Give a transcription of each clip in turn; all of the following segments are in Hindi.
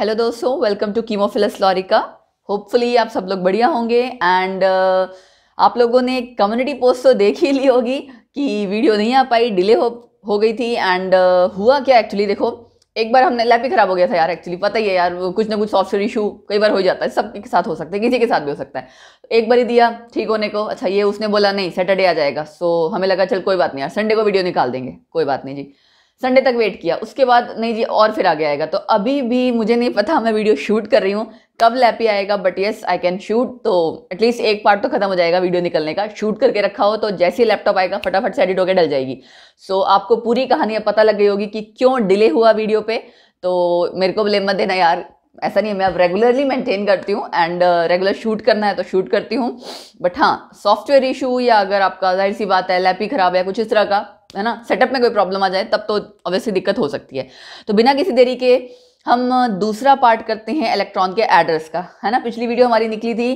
हेलो दोस्तों वेलकम टू कीमोफिलस लॉरिका होपफुली आप सब लोग बढ़िया होंगे एंड uh, आप लोगों ने कम्युनिटी पोस्ट तो देख ही ली होगी कि वीडियो नहीं आ पाई डिले हो हो गई थी एंड uh, हुआ क्या एक्चुअली देखो एक बार हमने लैप ही ख़राब हो गया था यार एक्चुअली पता ही है यार कुछ ना कुछ सॉफ्टवेयर इशू कई बार हो जाता है सबके साथ हो सकता है किसी के साथ भी हो सकता है तो एक बार ही दिया ठीक होने को अच्छा ये उसने बोला नहीं सैटरडे आ जाएगा सो हमें लगा चल कोई बात नहीं यार संडे को वीडियो निकाल देंगे कोई बात नहीं जी संडे तक वेट किया उसके बाद नहीं जी और फिर आगे आएगा तो अभी भी मुझे नहीं पता मैं वीडियो शूट कर रही हूँ कब लैपी आएगा but yes I can shoot तो एटलीस्ट एक पार्ट तो खत्म हो जाएगा वीडियो निकलने का शूट करके रखा हो तो जैसे ही लैपटॉप आएगा फटाफट से एडिट होकर डल जाएगी सो so, आपको पूरी कहानी पता लग गई होगी कि क्यों डिले हुआ वीडियो पे तो मेरे को ब्लेम मत देना यार ऐसा नहीं है मैं अब रेगुलरली मेंटेन करती हूँ एंड रेगुलर शूट करना है तो शूट करती हूँ बट हाँ सॉफ्टवेयर इशू या अगर आपका जाहिर सी बात है लैपी खराब है कुछ इस तरह का है ना सेटअप में कोई प्रॉब्लम आ जाए तब तो ऑब्वियसली दिक्कत हो सकती है तो बिना किसी देरी के हम दूसरा पार्ट करते हैं इलेक्ट्रॉन के एड्रेस का है ना पिछली वीडियो हमारी निकली थी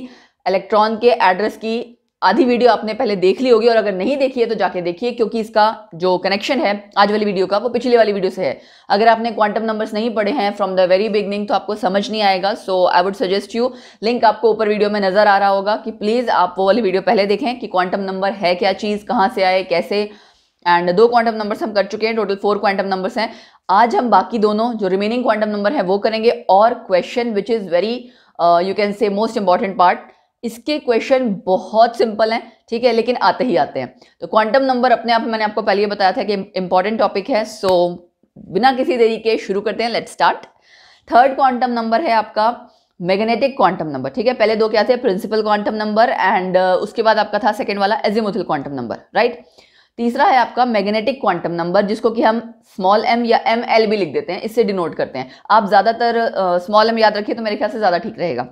इलेक्ट्रॉन के एड्रेस की आधी वीडियो आपने पहले देख ली होगी और अगर नहीं देखी है तो जाके देखिए क्योंकि इसका जो कनेक्शन है आज वाली वीडियो का वो पिछली वाली वीडियो से है अगर आपने क्वांटम नंबर्स नहीं पढ़े हैं फ्रॉम द वेरी बिगनिंग तो आपको समझ नहीं आएगा so I would suggest you link आपको ऊपर वीडियो में नजर आ रहा होगा कि प्लीज़ आप वो वाली वीडियो पहले देखें कि क्वांटम नंबर है क्या चीज़ कहाँ से आए कैसे एंड दो क्वांटम नंबर्स हम कर चुके हैं टोटल फोर क्वांटम नंबर्स हैं आज हम बाकी दोनों जो रिमेनिंग क्वांटम नंबर है वो करेंगे और question which is very you can say most important part इसके क्वेश्चन बहुत सिंपल हैं ठीक है लेकिन आते ही आते हैं तो क्वांटम नंबर अपने आप मैंने आपको पहले ही बताया था कि इंपॉर्टेंट टॉपिक है सो so, बिना किसी देरी के शुरू करते हैं let start third quantum number है आपका मैग्नेटिक क्वांटम नंबर ठीक है पहले दो क्या थे प्रिंसिपल क्वांटम नंबर एंड उसके बाद आपका था सेकेंड वाला एजिमुथल क्वांटम नंबर राइट तीसरा है आपका मैग्नेटिक क्वांटम नंबर जिसको कि हम स्मॉल एम या एम एल भी लिख देते हैं इससे डिनोट करते हैं आप ज़्यादातर स्मॉल एम याद रखिए तो मेरे ख्याल से ज़्यादा ठीक रहेगा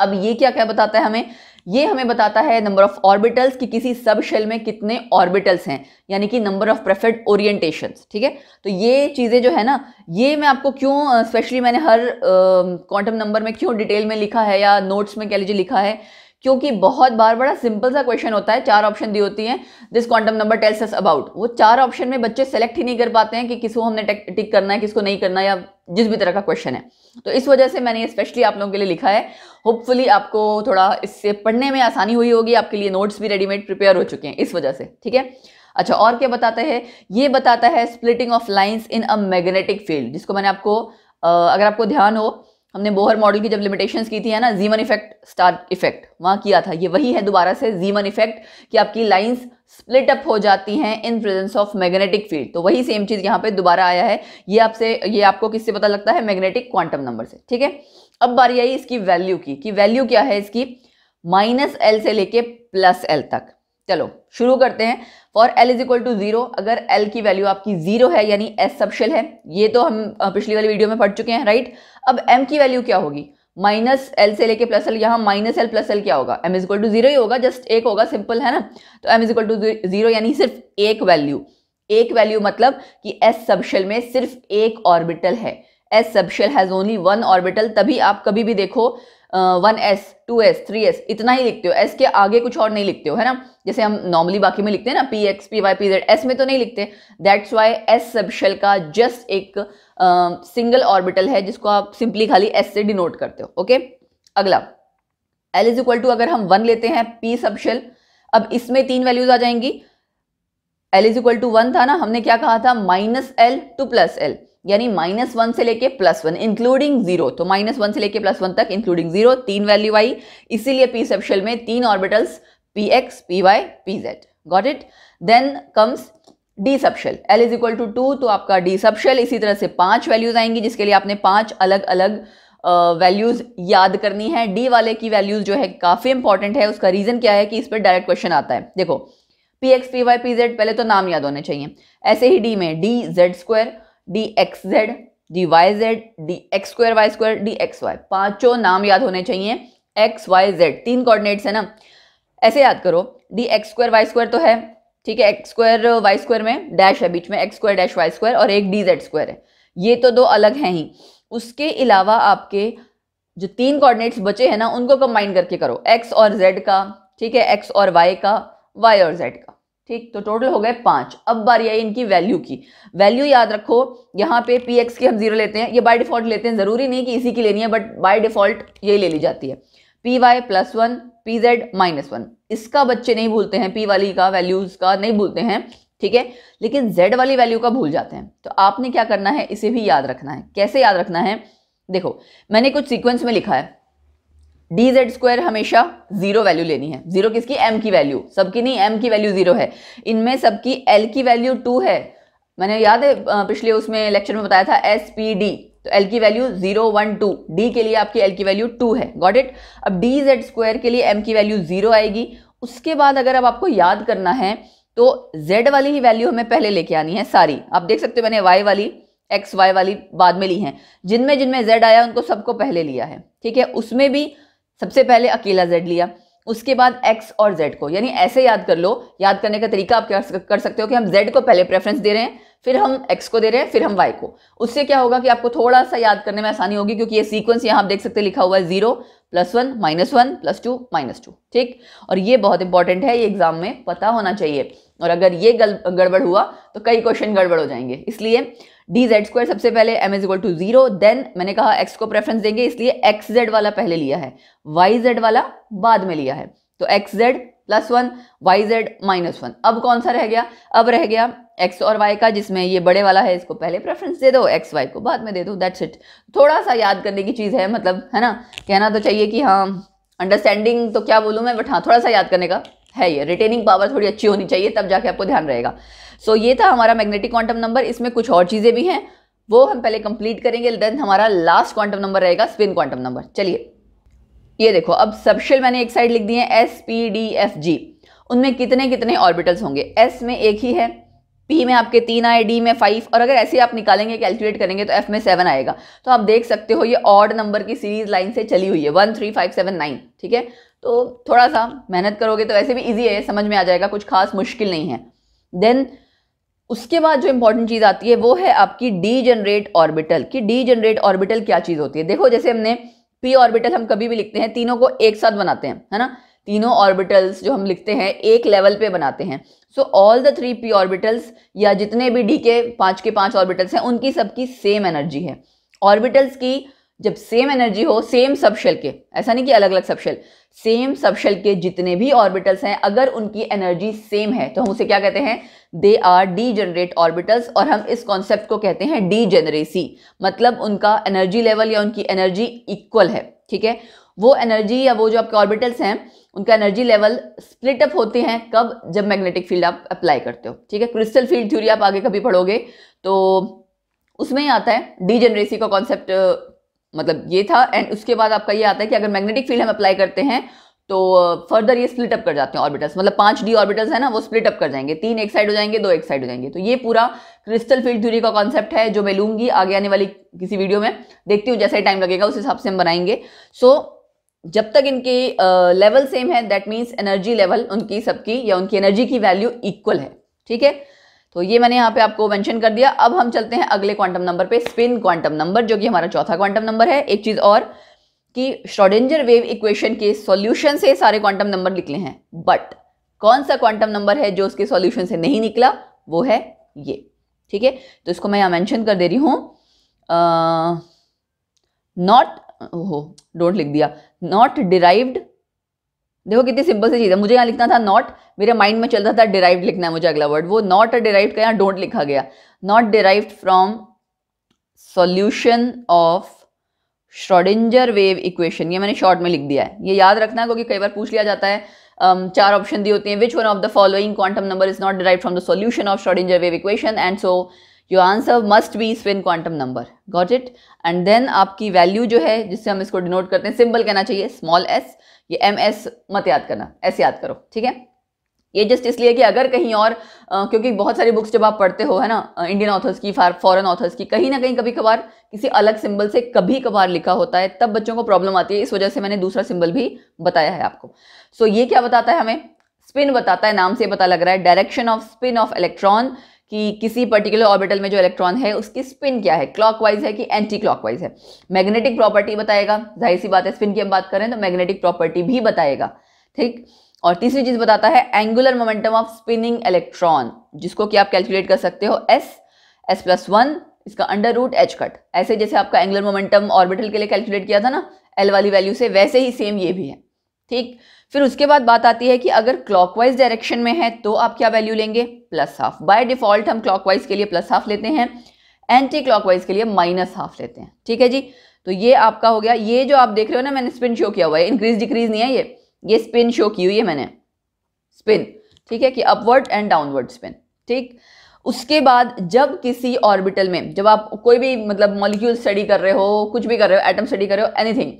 अब ये क्या क्या बताता है हमें ये हमें बताता है नंबर ऑफ ऑर्बिटल्स कि किसी सब शेल में कितने ऑर्बिटल्स हैं यानी कि नंबर ऑफ प्रेफर्ड ओरिएंटेशन ठीक है तो ये चीज़ें जो है ना ये मैं आपको क्यों स्पेशली मैंने हर क्वांटम नंबर में क्यों डिटेल में लिखा है या नोट्स में कह लीजिए लिखा है क्योंकि बहुत बार बड़ा सिंपल सा क्वेश्चन होता है चार ऑप्शन दी होती है this quantum number tells us about वो चार ऑप्शन में बच्चे सेलेक्ट ही नहीं कर पाते हैं कि किसको हमने टिक करना है किसको नहीं करना या जिस भी तरह का क्वेश्चन है तो इस वजह से मैंने स्पेशली आप लोगों के लिए लिखा है होपफुली आपको थोड़ा इससे पढ़ने में आसानी हुई होगी आपके लिए नोट्स भी रेडीमेड प्रिपेयर हो चुके हैं इस वजह से ठीक है अच्छा और क्या बताता है ये बताता है splitting of lines in a magnetic field जिसको मैंने आपको अगर आपको ध्यान हो हमने बोहर मॉडल की जब लिमिटेशंस की थी है ना जीवन इफेक्ट स्टार इफेक्ट वहां किया था ये वही है दोबारा से जीवन इफेक्ट कि आपकी लाइंस स्प्लिट अप हो जाती हैं in presence of magnetic field तो वही सेम चीज़ यहाँ पे दोबारा आया है ये आपसे ये आपको किससे पता लगता है मैग्नेटिक क्वांटम नंबर से ठीक है अब बारी आई इसकी वैल्यू की कि वैल्यू क्या है इसकी माइनस एल से लेके प्लस एल तक चलो शुरू करते हैं for L is equal to zero अगर एल की वैल्यू आपकी जीरो है यानी एस सबशेल है ये तो हम पिछली वाली वीडियो में पढ़ चुके हैं राइट अब एम की वैल्यू क्या होगी माइनस एल से लेके प्लस एल यहाँ माइनस एल प्लस एल क्या होगा M is equal to zero ही होगा जस्ट एक होगा सिंपल है ना तो M is equal to zero यानी सिर्फ एक वैल्यू एक वैल्यू मतलब कि एस सबशेल में सिर्फ एक ऑर्बिटल है S subshell has only one orbital तभी आप कभी भी देखो one S two S three S इतना ही लिखते हो एस के आगे कुछ और नहीं लिखते हो है ना जैसे हम नॉर्मली बाकी में लिखते हैं ना P x P Y P Z S में तो नहीं लिखते दैट्स वाई एस सबशेल का जस्ट एक सिंगल uh, ऑर्बिटल है जिसको आप सिंपली खाली एस से डिनोट करते हो ओके okay? अगला एल इज इक्वल टू अगर हम वन लेते हैं पी सबशेल अब इसमें तीन वैल्यूज आ जाएंगी L is equal to one था ना हमने क्या कहा था minus L to plus L यानी माइनस वन से लेके प्लस वन इंक्लूडिंग जीरो तो माइनस वन से लेके प्लस वन तक इंक्लूडिंग जीरो तीन वैल्यू आई इसीलिए पी सेप्शल में तीन orbitals P x P Y P Z got it then comes D subshell L is equal to two तो आपका डी सप्शल इसी तरह से पांच वैल्यूज आएंगी जिसके लिए आपने पांच अलग अलग वैल्यूज uh, याद करनी है डी वाले की वैल्यूज जो है काफ़ी इंपॉर्टेंट है उसका रीज़न क्या है कि इस पर डायरेक्ट क्वेश्चन आता है देखो P x P Y P Z पहले तो नाम याद होने चाहिए ऐसे ही डी में D Z square D X Z D Y Z D X square Y square D x Y पांचों नाम याद होने चाहिए एक्स वाई जेड तीन कोऑर्डिनेट्स है ना ऐसे याद करो D X square Y square तो है ठीक है एक्स स्क्वायर वाई स्क्वायर में डैश है बीच में x square dash Y square और एक डी जेड स्क्वायर है ये तो दो अलग हैं ही उसके अलावा आपके जो तीन कोऑर्डिनेट्स बचे हैं ना उनको कंबाइन करके करो एक्स और जेड का ठीक है एक्स और वाई का वाई और जेड का ठीक तो टोटल हो गए पांच अब बारी आई इनकी वैल्यू की वैल्यू याद रखो यहाँ पे पी एक्स की हम जीरो लेते हैं ये बाय डिफॉल्ट लेते हैं जरूरी नहीं कि इसी की लेनी है बट बाय डिफॉल्ट ये ले ली जाती है P Y plus one P Z minus one इसका बच्चे नहीं भूलते हैं पी वाली का वैल्यूज का नहीं भूलते हैं ठीक है लेकिन जेड वाली वैल्यू का भूल जाते हैं तो आपने क्या करना है इसे भी याद रखना है कैसे याद रखना है देखो मैंने कुछ सीक्वेंस में लिखा है डी जेड स्क्वायर हमेशा जीरो वैल्यू लेनी है जीरो किसकी एम की वैल्यू सबकी नहीं एम की वैल्यू जीरो है इनमें सबकी एल की वैल्यू टू है मैंने याद है पिछले उसमें लेक्चर में बताया था एस पी डी तो एल की value zero one two D के लिए आपकी एल की वैल्यू टू है गॉट इट अब डी जेड स्क्वायर के लिए एम की वैल्यू जीरो आएगी उसके बाद अगर अब आपको याद करना है तो z वाली ही वैल्यू हमें पहले लेके आनी है सारी आप देख सकते हो मैंने y वाली एक्स वाई वाली बाद में ली है जिनमें जिनमें z आया उनको सबको पहले लिया है ठीक है उसमें भी सबसे पहले अकेला जेड लिया उसके बाद एक्स और जेड को यानी ऐसे याद कर लो याद करने का तरीका आप क्या कर सकते हो कि हम जेड को पहले प्रेफरेंस दे रहे हैं फिर हम एक्स को दे रहे हैं फिर हम वाई को उससे क्या होगा कि आपको थोड़ा सा याद करने में आसानी होगी क्योंकि ये सीक्वेंस यहाँ आप देख सकते हैं लिखा हुआ है zero plus one minus one plus two minus two ठीक और ये बहुत इंपॉर्टेंट है ये एग्जाम में पता होना चाहिए और अगर ये गड़बड़ हुआ तो कई क्वेश्चन गड़बड़ हो जाएंगे इसलिए डी जेड स्क्वायर सबसे पहले M is equal to zero then मैंने कहा एक्स को प्रेफरेंस देंगे इसलिए एक्स जेड वाला पहले लिया है वाई जेड वाला बाद में लिया है तो X Z plus one Y Z minus one अब कौन सा रह गया अब रह गया एक्स और वाई का जिसमें ये बड़े वाला है इसको पहले प्रेफरेंस दे दो एक्स वाई को बाद में दे दो दैट्स इट थोड़ा सा याद करने की चीज़ है मतलब है ना कहना तो चाहिए कि हाँ अंडरस्टैंडिंग तो क्या बोलूँ मैं बट हाँ थोड़ा सा याद करने का है ये रिटेनिंग पावर थोड़ी अच्छी होनी चाहिए तब जाके आपको ध्यान रहेगा सो ये था हमारा मैग्नेटिक क्वांटम नंबर इसमें कुछ और चीज़ें भी हैं वो हम पहले कंप्लीट करेंगे देन हमारा लास्ट क्वांटम नंबर रहेगा स्पिन क्वांटम नंबर चलिए ये देखो अब सबशेल मैंने एक साइड लिख दी है S P D F G उनमें कितने कितने ऑर्बिटल्स होंगे एस में एक ही है पी में आपके तीन आए डी में फाइव और अगर ऐसे आप निकालेंगे कैलकुलेट करेंगे तो एफ में सेवन आएगा तो आप देख सकते हो ये ऑड नंबर की सीरीज लाइन से चली हुई है one three five seven nine ठीक है तो थोड़ा सा मेहनत करोगे तो वैसे भी ईजी है समझ में आ जाएगा कुछ खास मुश्किल नहीं है देन उसके बाद जो इंपॉर्टेंट चीज़ आती है वो है आपकी डी जनरेट ऑर्बिटल कि डी जनरेट ऑर्बिटल क्या चीज़ होती है देखो जैसे हमने पी ऑर्बिटल हम कभी भी लिखते हैं तीनों को एक साथ बनाते हैं है ना तीनों ऑर्बिटल्स जो हम लिखते हैं एक लेवल पे बनाते हैं so all the three P orbitals या जितने भी डी के पाँच के पाँच ऑर्बिटल्स हैं उनकी सबकी सेम एनर्जी है ऑर्बिटल्स की जब सेम एनर्जी हो सेम सबशेल के ऐसा नहीं कि अलग अलग सबशेल सेम सबशेल के जितने भी ऑर्बिटल्स हैं अगर उनकी एनर्जी सेम है तो हम उसे क्या कहते हैं they are degenerate orbitals और हम इस कॉन्सेप्ट को कहते हैं डी जनरेसी मतलब उनका एनर्जी लेवल या उनकी एनर्जी इक्वल है ठीक है वो एनर्जी या वो जो आपके ऑर्बिटल्स हैं उनका एनर्जी लेवल स्प्लिट अप होते हैं कब जब मैग्नेटिक फील्ड आप अप्लाई करते हो ठीक है क्रिस्टल फील्ड थ्योरी आप आगे कभी पढ़ोगे तो उसमें ही आता है डी जनरेसी का कॉन्सेप्ट मतलब ये था एंड उसके बाद आपका ये आता है कि अगर मैग्नेटिक फील्ड हम अप्लाई करते हैं तो फर्दर ये स्प्लिट अप कर जाते हैं ऑर्बिटल्स मतलब पांच डी ऑर्बिटल्स है ना वो स्प्लिट अप कर जाएंगे तीन एक साइड हो जाएंगे दो एक साइड हो जाएंगे तो ये पूरा क्रिस्टल फील्ड थ्योरी का कॉन्सेप्ट है जो मैं लूंगी आगे आने वाली किसी वीडियो में देखती हूँ जैसे टाइम लगेगा उस हिसाब से हम बनाएंगे सो so, जब तक इनके लेवल सेम है दैट मीन्स एनर्जी लेवल उनकी सबकी या उनकी एनर्जी की वैल्यू इक्वल है ठीक है तो ये मैंने यहाँ पे आपको मेंशन कर दिया अब हम चलते हैं अगले क्वांटम नंबर पे स्पिन क्वांटम नंबर जो कि हमारा चौथा क्वांटम नंबर है एक चीज़ और कि श्रोडेंजर वेव इक्वेशन के सॉल्यूशन से सारे क्वांटम नंबर निकले हैं बट कौन सा क्वांटम नंबर है जो उसके सॉल्यूशन से नहीं निकला वो है ये ठीक है तो इसको मैं यहाँ मेंशन कर दे रही हूँ नॉट हो डोंट लिख दिया नॉट डिराइव्ड देखो कितनी सिंपल सी चीज़ है मुझे यहाँ लिखना था नॉट मेरे माइंड में चल रहा था डिराइव्ड लिखना है मुझे अगला वर्ड वो नॉट डिराइव्ड का यहाँ डोंट लिखा गया not derived from solution of Schrodinger wave equation ये मैंने शॉर्ट में लिख दिया है ये याद रखना क्योंकि कई बार पूछ लिया जाता है um, चार ऑप्शन दिए होते हैं which one of the following quantum number is not derive from the solution of Schrodinger wave equation and so your answer must be spin quantum number got it and then आपकी वैल्यू जो है जिससे हम इसको डिनोट करते हैं सिंपल कहना चाहिए स्मॉल एस ये एम एस मत याद करना एस याद करो ठीक है ये जस्ट इसलिए कि अगर कहीं और आ, क्योंकि बहुत सारी बुक्स जब आप पढ़ते हो है ना इंडियन ऑथर्स की फॉरेन ऑथर्स की कहीं ना कहीं कभी कभार किसी अलग सिंबल से कभी कभार लिखा होता है तब बच्चों को प्रॉब्लम आती है इस वजह से मैंने दूसरा सिंबल भी बताया है आपको सो so, ये क्या बताता है हमें स्पिन बताता है नाम से पता लग रहा है direction of spin of electron कि किसी पर्टिकुलर ऑर्बिटल में जो इलेक्ट्रॉन है उसकी स्पिन क्या है क्लॉकवाइज है कि एंटी क्लॉकवाइज है मैग्नेटिक प्रॉपर्टी बताएगा जाहिर सी बात है स्पिन की हम बात करें तो मैग्नेटिक प्रॉपर्टी भी बताएगा ठीक और तीसरी चीज बताता है angular momentum of spinning electron जिसको कि आप कैलकुलेट कर सकते हो एस एस प्लस वन इसका अंडर रूट एच कट ऐसे जैसे आपका एंगुलर मोमेंटम ऑर्बिटल के लिए कैलकुलेट किया था ना एल वाली वैल्यू से वैसे ही सेम ये भी है ठीक फिर उसके बाद बात आती है कि अगर क्लॉकवाइज डायरेक्शन में है तो आप क्या वैल्यू लेंगे प्लस हाफ बाय डिफॉल्ट हम क्लॉकवाइज के लिए प्लस हाफ लेते हैं एंटी क्लॉकवाइज के लिए माइनस हाफ लेते हैं ठीक है जी तो ये आपका हो गया ये जो आप देख रहे हो ना मैंने स्पिन शो किया हुआ है इंक्रीज डिक्रीज नहीं है ये ये स्पिन शो की हुई है मैंने स्पिन ठीक है कि अपवर्ड एंड डाउनवर्ड स्पिन ठीक उसके बाद जब किसी ऑर्बिटल में जब आप कोई भी मतलब मॉलिक्यूल स्टडी कर रहे हो कुछ भी कर रहे हो एटम स्टडी कर रहे हो एनीथिंग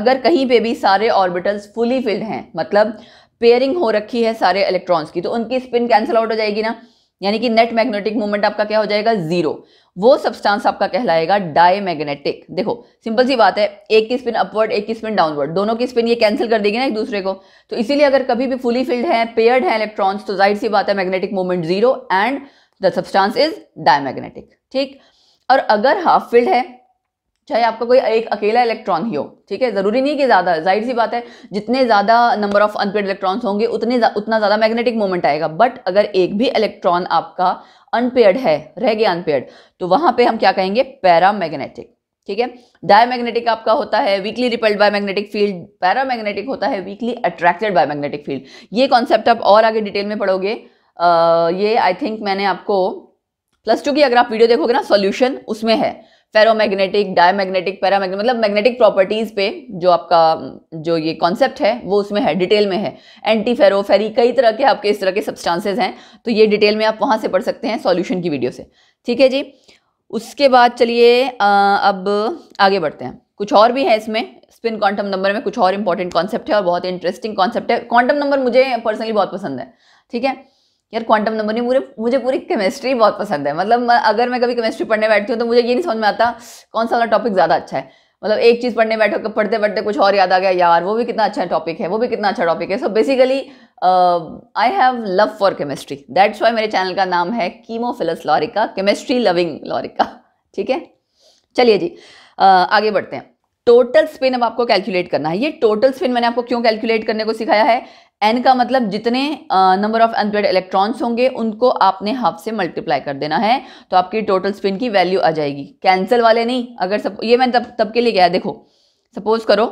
अगर कहीं पे भी सारे ऑर्बिटल्स फुली फिल्ड हैं मतलब पेयरिंग हो रखी है सारे इलेक्ट्रॉन्स की तो उनकी स्पिन कैंसिल आउट हो जाएगी ना यानी कि नेट मैग्नेटिक मूवमेंट आपका क्या हो जाएगा जीरो वो सब्सटेंस आपका कहलाएगा डायमैग्नेटिक देखो सिंपल सी बात है एक की स्पिन अपवर्ड एक की स्पिन डाउनवर्ड दोनों की स्पिन ये कैंसिल कर देगी ना एक दूसरे को तो इसीलिए अगर कभी भी फुली फिल्ड है पेयर्ड है इलेक्ट्रॉन्स तो जाहिर सी बात है magnetic moment zero and the substance is diamagnetic ठीक और अगर हाफ फिल्ड है चाहे आपका कोई एक अकेला इलेक्ट्रॉन ही हो ठीक है ज़रूरी नहीं कि ज़्यादा जाहिर सी बात है जितने ज़्यादा नंबर ऑफ अनपेड इलेक्ट्रॉन्स होंगे उतने जा, उतना ज़्यादा मैग्नेटिक मोमेंट आएगा बट अगर एक भी इलेक्ट्रॉन आपका अनपेड है रह गया अनपेड तो वहां पे हम क्या कहेंगे पैरामैग्नेटिक ठीक है डायमैग्नेटिक आपका होता है weakly repelled by magnetic field paramagnetic होता है weakly attracted by magnetic field ये कॉन्सेप्ट आप और आगे डिटेल में पढ़ोगे ये आई थिंक मैंने आपको प्लस टू की अगर आप वीडियो देखोगे ना सॉल्यूशन उसमें है फेरोमैग्नेटिक डायमैग्नेटिक पैरामैग्नेटिक मतलब मैग्नेटिक प्रॉपर्टीज़ पे जो आपका जो ये कॉन्सेप्ट है वो उसमें है डिटेल में है एंटी फेरो फेरी कई तरह के आपके इस तरह के सब्सटेंसेज हैं तो ये डिटेल में आप वहाँ से पढ़ सकते हैं सॉल्यूशन की वीडियो से ठीक है जी उसके बाद चलिए अब आगे बढ़ते हैं कुछ और भी है इसमें स्पिन क्वांटम नंबर में कुछ और इंपॉर्टेंट कॉन्सेप्ट है और बहुत इंटरेस्टिंग कॉन्सेप्ट है क्वांटम नंबर मुझे पर्सनली बहुत पसंद है ठीक है यार क्वांटम नंबर नहीं मुझे मुझे पूरी केमिस्ट्री बहुत पसंद है मतलब मैं, अगर मैं कभी केमिस्ट्री पढ़ने बैठती हूँ तो मुझे ये नहीं समझ में आता कौन सा वाला टॉपिक ज़्यादा अच्छा है मतलब एक चीज़ पढ़ने बैठो पढ़ते पढ़ते कुछ और याद आ गया यार वो भी कितना अच्छा टॉपिक है वो भी कितना अच्छा टॉपिक है so basically I have love for chemistry that's why मेरे चैनल का नाम है कीमोफिलस लॉरिका केमिस्ट्री लविंग लॉरिका ठीक है चलिए जी uh, आगे बढ़ते हैं टोटल स्पिन अब आपको कैलकुलेट करना है ये टोटल स्पिन मैंने आपको क्यों कैलकुलेट करने को सिखाया है एन का मतलब जितने नंबर ऑफ अनपेड इलेक्ट्रॉन्स होंगे उनको आपने हाफ से मल्टीप्लाई कर देना है तो आपकी टोटल स्पिन की वैल्यू आ जाएगी कैंसिल वाले नहीं अगर सब ये मैंने तब तब के लिए गया देखो सपोज करो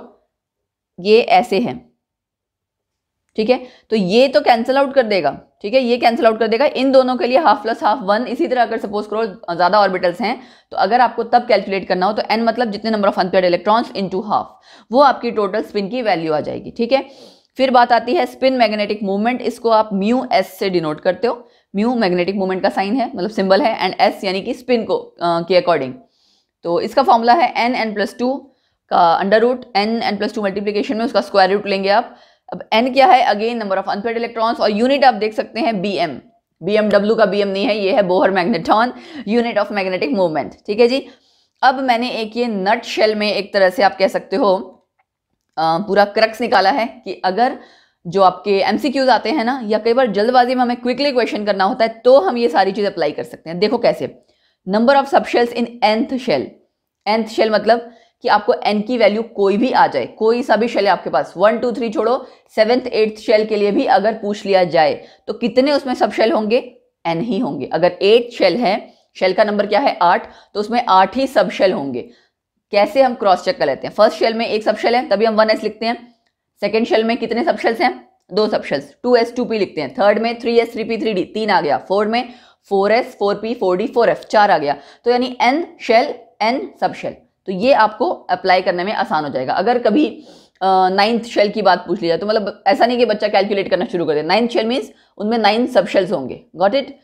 ये ऐसे है ठीक है तो ये तो कैंसिल आउट कर देगा ठीक है ये कैंसिल आउट कर देगा इन दोनों के लिए हाफ प्लस हाफ वन इसी तरह अगर सपोज करो ज़्यादा ऑर्बिटल्स हैं तो अगर आपको तब कैलकुलेट करना हो तो एन मतलब जितने number of unpaired electrons into half वो आपकी टोटल स्पिन की वैल्यू आ जाएगी ठीक है फिर बात आती है स्पिन मैग्नेटिक मूवमेंट इसको आप म्यू एस से डिनोट करते हो म्यू मैग्नेटिक मूवमेंट का साइन है मतलब सिंबल है एंड एस यानी कि स्पिन को के के अकॉर्डिंग तो इसका फॉर्मूला है एन एन प्लस टू का under root N N plus two multiplication में उसका स्क्वायर रूट लेंगे आप अब एन क्या है again number of unpaired electrons और यूनिट आप देख सकते हैं B M B M W का बी एम नहीं है ये है Bohr magneton unit of magnetic movement ठीक है जी अब मैंने एक ये नट शेल में एक तरह से आप कह सकते हो पूरा क्रक्स निकाला है कि अगर जो आपके एमसीक्यूज आते हैं ना या कई बार जल्दबाजी में हमें क्विकली क्वेश्चन करना होता है तो हम ये सारी चीज़ अप्लाई कर सकते हैं देखो कैसे number of shells in nth shell nth shell मतलब कि आपको एन की वैल्यू कोई भी आ जाए कोई सा भी शेल है आपके पास वन टू थ्री छोड़ो सेवेंथ एट्थ शेल के लिए भी अगर पूछ लिया जाए तो कितने उसमें सब शेल होंगे एन ही होंगे अगर एट शेल है शेल का नंबर क्या है आठ तो उसमें आठ ही सब शेल होंगे कैसे हम क्रॉस चेक कर लेते हैं फर्स्ट शेल में एक सबशेल है तभी हम वन एस लिखते हैं सेकेंड शेल में कितने सब हैं दो सब टू एस टू पी लिखते हैं थर्ड में three S three P three D तीन आ गया फोर्थ में four S four P four D four F चार आ गया तो यानी एन शेल एन सबशेल तो ये आपको अप्लाई करने में आसान हो जाएगा अगर कभी नाइन्थ uh, शेल की बात पूछ ली जाए तो मतलब ऐसा नहीं कि बच्चा कैलकुलेट करना शुरू कर दे नाइन्थ शेल मीन्स उनमें नाइन सब शेल्स होंगे गॉट इट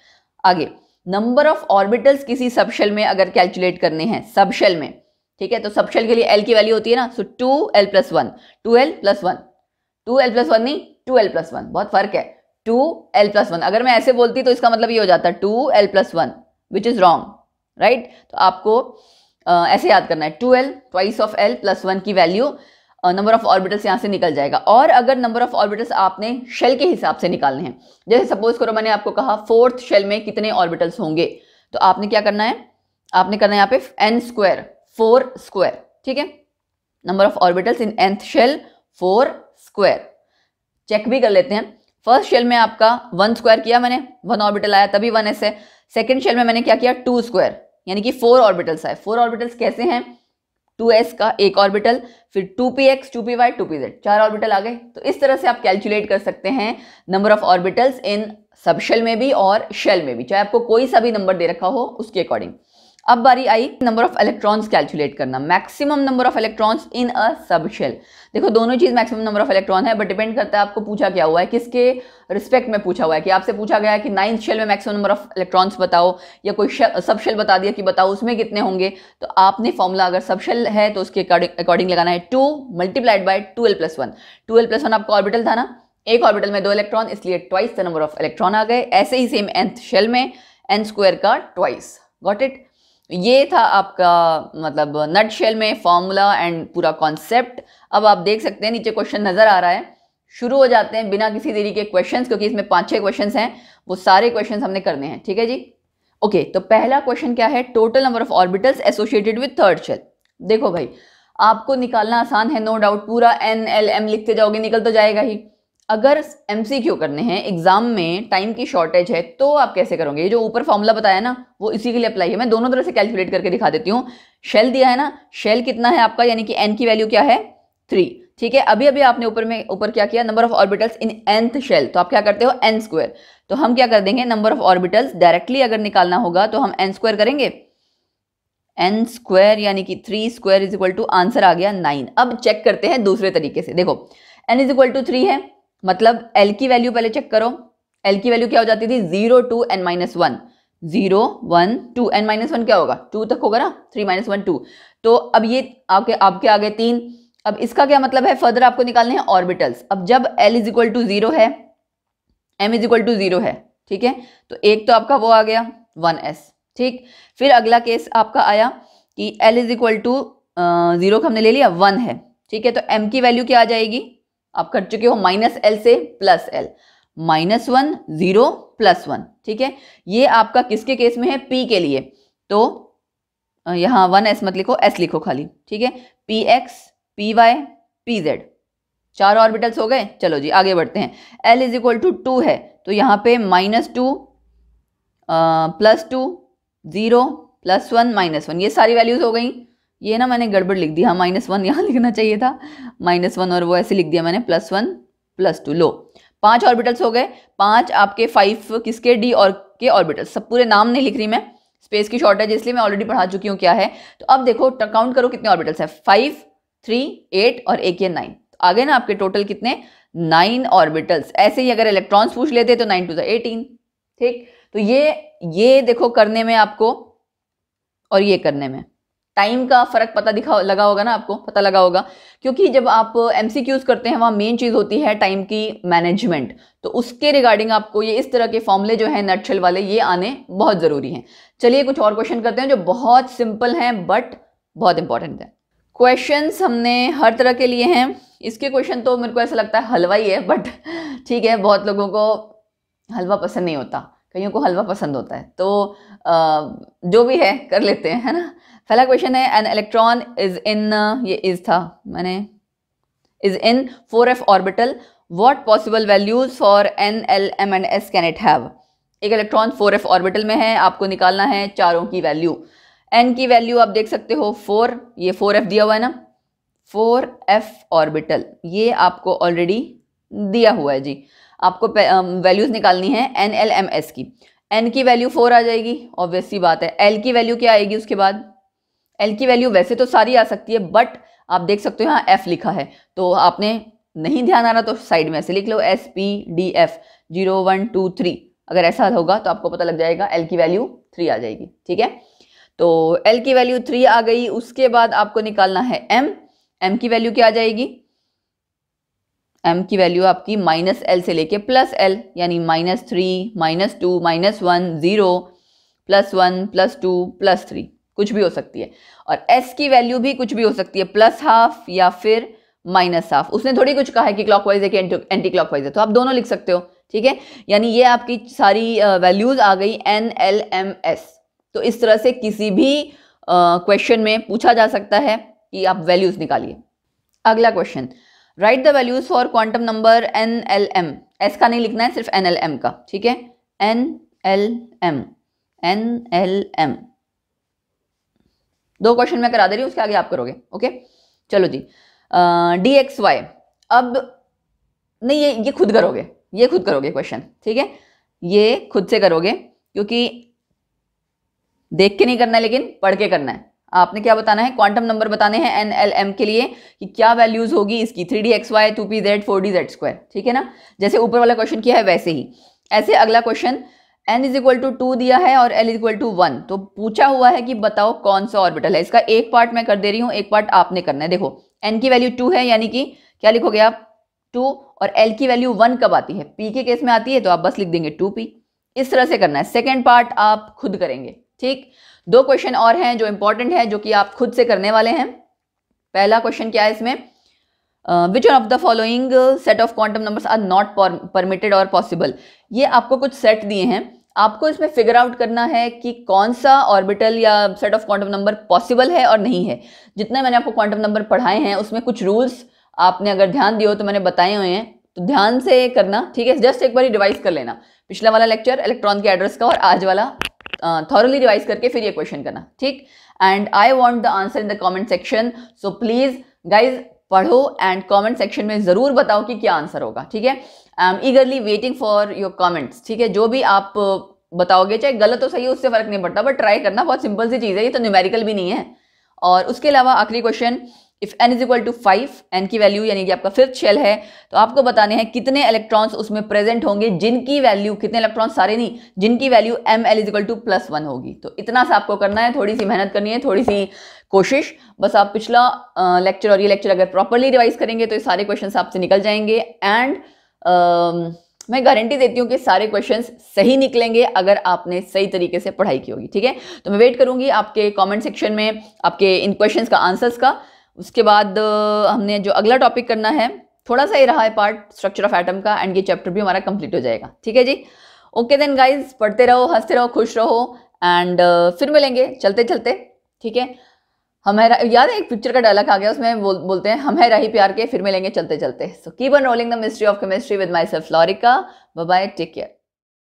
आगे नंबर ऑफ ऑर्बिटल्स किसी सब शेल में अगर कैलकुलेट करने हैं सब शेल में ठीक है तो सबशेल के लिए एल की वैल्यू होती है ना so two L plus one two L plus one two L plus one नहीं टू एल प्लस वन बहुत फर्क है टू एल प्लस वन अगर मैं ऐसे बोलती तो इसका मतलब ये हो जाता two L plus one which is wrong right तो आपको आ, ऐसे याद करना है two L twice of L plus one की वैल्यू नंबर ऑफ ऑर्बिटल्स यहाँ से निकल जाएगा और अगर नंबर ऑफ ऑर्बिटल्स आपने शेल के हिसाब से निकालने हैं जैसे सपोज करो मैंने आपको कहा फोर्थ शेल में कितने ऑर्बिटल्स होंगे तो आपने क्या करना है आपने करना है यहाँ पे एन स्क्वायर फोर स्क्वायर ठीक है number of orbitals in nth shell four square check भी कर लेते हैं फर्स्ट शेल में आपका वन स्क्वायर किया मैंने वन ऑर्बिटल आया तभी वन एस है सेकेंड शेल में मैंने क्या किया टू स्क्वायर यानी कि फोर ऑर्बिटल्स आए फोर ऑर्बिटल्स कैसे हैं टू एस का एक ऑर्बिटल फिर two P X two P Y two P Z चार ऑर्बिटल आ गए तो इस तरह से आप कैलकुलेट कर सकते हैं number of orbitals in subshell में भी और शेल में भी चाहे आपको कोई सा भी नंबर दे रखा हो उसके अकॉर्डिंग अब बारी आई नंबर ऑफ इलेक्ट्रॉन्स कैलकुलेट करना maximum number of electrons in a subshell देखो दोनों चीज मैक्सिमम नंबर ऑफ इलेक्ट्रॉन है बट डिपेंड करता है आपको पूछा क्या हुआ है किसके रिस्पेक्ट में पूछा हुआ है कि आपसे पूछा गया है कि नाइन्थ शेल में मैक्सिमम नंबर ऑफ इलेक्ट्रॉन्स बताओ या कोई सब शेल बता दिया कि बताओ उसमें कितने होंगे तो आपने फॉर्मूला अगर सब शेल है तो उसके अकॉर्डिंग लगाना है two multiplied by twelve plus one plus one आपका ऑर्बिटल था ना एक ऑर्बिटल में दो इलेक्ट्रॉन इसलिए twice the number of electron आ गए ऐसे ही सेम एंथ शेल में एन स्क्वायर का ट्वाइस गॉट इट ये था आपका मतलब नट शेल में फॉर्मूला एंड पूरा कॉन्सेप्ट अब आप देख सकते हैं नीचे क्वेश्चन नज़र आ रहा है शुरू हो जाते हैं बिना किसी देरी के क्वेश्चन क्योंकि इसमें पांच छह क्वेश्चन हैं वो सारे क्वेश्चन हमने करने हैं ठीक है जी ओके तो पहला क्वेश्चन क्या है total number of orbitals associated with third shell देखो भाई आपको निकालना आसान है नो no डाउट पूरा एन एल एम लिखते जाओगे निकल तो जाएगा ही अगर क्यू करने हैं एग्जाम में टाइम की शॉर्टेज है तो आप कैसे करोगे ये जो ऊपर फॉर्मूला बताया ना वो इसी के लिए अप्लाई है मैं दोनों तरह से कैलकुलेट करके दिखा देती हूँ शेल दिया है ना शेल कितना है आपका यानी कि एन की वैल्यू क्या है थ्री ठीक है अभी अभी आपने ऊपर में ऊपर क्या किया number of orbitals in nth shell तो आप क्या करते हो एन स्क्वायर तो हम क्या कर देंगे नंबर ऑफ ऑर्बिटल्स डायरेक्टली अगर निकालना होगा तो हम एन स्क्वायर करेंगे एन स्क्वायर यानी कि three square is equal to answer आ गया नाइन अब चेक करते हैं दूसरे तरीके से देखो N is equal to three है मतलब एल की वैल्यू पहले चेक करो एल की वैल्यू क्या हो जाती थी zero to N minus one zero one two N minus one क्या होगा टू तक होगा ना थ्री माइनस वन टू तो अब ये आपके आपके आगे तीन अब इसका क्या मतलब है फर्दर आपको निकालने हैं ऑर्बिटल्स अब जब L is equal to zero है M is equal to zero है ठीक है तो एक तो आपका वो आ गया वन एस ठीक फिर अगला केस आपका आया कि L is equal to zero को हमने ले लिया वन है ठीक है तो एम की वैल्यू क्या आ जाएगी आप कर चुके हो माइनस एल से plus l minus one zero plus one ठीक है ये आपका किसके केस में है पी के लिए तो यहां वन एस मत लिखो एस लिखो खाली ठीक है p x P Y P Z चार ऑर्बिटल्स हो गए चलो जी आगे बढ़ते हैं l is equal to two है तो यहां पे minus two plus two zero plus one minus one ये सारी वैल्यूज़ हो गई ये ना मैंने गड़बड़ लिख दिया माइनस वन यहाँ लिखना चाहिए था माइनस वन और वो ऐसे लिख दिया मैंने प्लस वन प्लस टू लो पांच ऑर्बिटल्स हो गए पांच आपके फाइव किसके डी और के ऑर्बिटल्स सब पूरे नाम नहीं लिख रही मैं स्पेस की शॉर्टेज इसलिए मैं ऑलरेडी पढ़ा चुकी हूँ क्या है तो अब देखो काउंट करो कितने ऑर्बिटल्स हैं फाइव थ्री एट और एक ये नाइन आ गए ना आपके टोटल कितने नाइन ऑर्बिटल्स ऐसे ही अगर इलेक्ट्रॉन्स पूछ लेते तो नाइन टू एटीन ठीक तो ये ये देखो करने में आपको और ये करने में टाइम का फर्क पता दिखा लगा होगा ना आपको पता लगा होगा क्योंकि जब आप एम करते हैं वहाँ मेन चीज़ होती है टाइम की मैनेजमेंट तो उसके रिगार्डिंग आपको ये इस तरह के फॉर्मूले जो है नटशल वाले ये आने बहुत ज़रूरी हैं चलिए कुछ और क्वेश्चन करते हैं जो बहुत सिंपल हैं बट बहुत इंपॉर्टेंट है क्वेश्चन हमने हर तरह के लिए हैं इसके क्वेश्चन तो मेरे को ऐसा लगता है हलवा ही है बट ठीक है बहुत लोगों को हलवा पसंद नहीं होता कईयों को हलवा पसंद होता है तो आ, जो भी है कर लेते हैं है ना पहला क्वेश्चन है एन इलेक्ट्रॉन इज इन ये इज था मैंने is in four f orbital what possible values for n L m and s can it have एक इलेक्ट्रॉन फोर एफ ऑर्बिटल में है आपको निकालना है चारों की वैल्यू एन की वैल्यू आप देख सकते हो फोर ये फोर एफ दिया हुआ है ना फोर एफ ऑर्बिटल ये आपको ऑलरेडी दिया हुआ है जी आपको वैल्यूज निकालनी है एन एल एम एस की एन की वैल्यू फोर आ जाएगी ऑब्वियस सी बात है एल की वैल्यू क्या आएगी उसके बाद एल की वैल्यू वैसे तो सारी आ सकती है बट आप देख सकते हो यहाँ एफ लिखा है तो आपने नहीं ध्यान आ रहा तो साइड में ऐसे लिख लो s P D f zero one two three अगर ऐसा होगा तो आपको पता लग जाएगा एल की वैल्यू थ्री आ जाएगी ठीक है तो एल की वैल्यू थ्री आ गई उसके बाद आपको निकालना है एम एम की वैल्यू क्या आ जाएगी एम की वैल्यू आपकी माइनस एल से लेके प्लस एल यानी minus three minus two minus one zero plus one plus two plus three कुछ भी हो सकती है और एस की वैल्यू भी कुछ भी हो सकती है प्लस हाफ या फिर माइनस हाफ उसने थोड़ी कुछ कहा है कि क्लॉकवाइज है कि एंटी क्लॉकवाइज है तो आप दोनों लिख सकते हो ठीक है यानी ये आपकी सारी वैल्यूज आ गई एन एल एम एस तो इस तरह से किसी भी क्वेश्चन में पूछा जा सकता है कि आप वैल्यूज निकालिए अगला question write the values for quantum number n L m s का नहीं लिखना है सिर्फ एन एल एम का ठीक है n L m n L m दो क्वेश्चन मैं करा दे रही हूँ उसके आगे आप करोगे ओके चलो जी डी एक्स वाई अब नहीं ये ये खुद करोगे ये खुद करोगे क्वेश्चन ठीक है ये खुद से करोगे क्योंकि देख के नहीं करना है लेकिन पढ़ के करना है आपने क्या बताना है क्वांटम नंबर बताने हैं एन एल एम के लिए कि क्या वैल्यूज होगी इसकी three d x y two P z four d Z square ठीक है ना जैसे ऊपर वाला क्वेश्चन किया है वैसे ही ऐसे अगला question n is equal to two दिया है और l is equal to one तो पूछा हुआ है कि बताओ कौन सा ऑर्बिटल है इसका एक पार्ट मैं कर दे रही हूँ एक पार्ट आपने करना है देखो एन की वैल्यू टू है यानी कि क्या लिखोगे आप टू और एल की वैल्यू वन कब आती है पी के केस में आती है तो आप बस लिख देंगे टू पी इस तरह से करना है सेकेंड पार्ट आप खुद करेंगे ठीक दो क्वेश्चन और हैं जो इंपॉर्टेंट हैं जो कि आप खुद से करने वाले हैं पहला क्वेश्चन क्या है इसमें which of the following set of quantum numbers are not permitted और पॉसिबल ये आपको कुछ सेट दिए हैं आपको इसमें फिगर आउट करना है कि कौन सा ऑर्बिटल या set of quantum number possible है और नहीं है जितने मैंने आपको क्वांटम नंबर पढ़ाए हैं उसमें कुछ रूल्स आपने अगर ध्यान दिए हो तो मैंने बताए हुए हैं तो ध्यान से करना ठीक है जस्ट एक बार रिवाइज कर लेना पिछला वाला लेक्चर इलेक्ट्रॉन के एड्रेस का और आज वाला थॉरली रिवाइज करके फिर ये क्वेश्चन करना ठीक and I want the answer in the comment section so please guys पढ़ो एंड कॉमेंट सेक्शन में ज़रूर बताओ कि क्या आंसर होगा ठीक है I am eagerly waiting for your comments ठीक है जो भी आप बताओगे चाहे गलत हो सही हो उससे फ़र्क नहीं पड़ता बट ट्राई करना बहुत सिंपल सी चीज़ है ये तो न्यूमेरिकल भी नहीं है और उसके अलावा आखिरी question if n is equal to five n की वैल्यू यानी कि आपका फिफ्थ शेल है तो आपको बताने हैं कितने इलेक्ट्रॉन्स उसमें प्रेजेंट होंगे जिनकी वैल्यू कितने इलेक्ट्रॉन्स सारे नहीं जिनकी value m l is equal to plus one होगी तो इतना सा आपको करना है थोड़ी सी मेहनत करनी है थोड़ी सी कोशिश बस आप पिछला लेक्चर और ये लेक्चर अगर प्रॉपरली रिवाइज करेंगे तो ये सारे क्वेश्चन आपसे निकल जाएंगे एंड मैं गारंटी देती हूँ कि सारे क्वेश्चंस सही निकलेंगे अगर आपने सही तरीके से पढ़ाई की होगी ठीक है तो मैं वेट करूंगी आपके कमेंट सेक्शन में आपके इन क्वेश्चंस का आंसर्स का उसके बाद हमने जो अगला टॉपिक करना है थोड़ा सा ही रहा है पार्ट स्ट्रक्चर ऑफ एटम का एंड ये चैप्टर भी हमारा कंप्लीट हो जाएगा ठीक है जी ओके देन गाइज पढ़ते रहो हंसते रहो खुश रहो एंड फिर मिलेंगे चलते चलते ठीक है हमारा याद है एक पिक्चर का डायलॉग आ गया उसमें बोल, बोलते हैं हम है रही प्यार के फिर मिलेंगे चलते चलते so keep on rolling the mystery of chemistry with myself लॉरिका बाय टेक केयर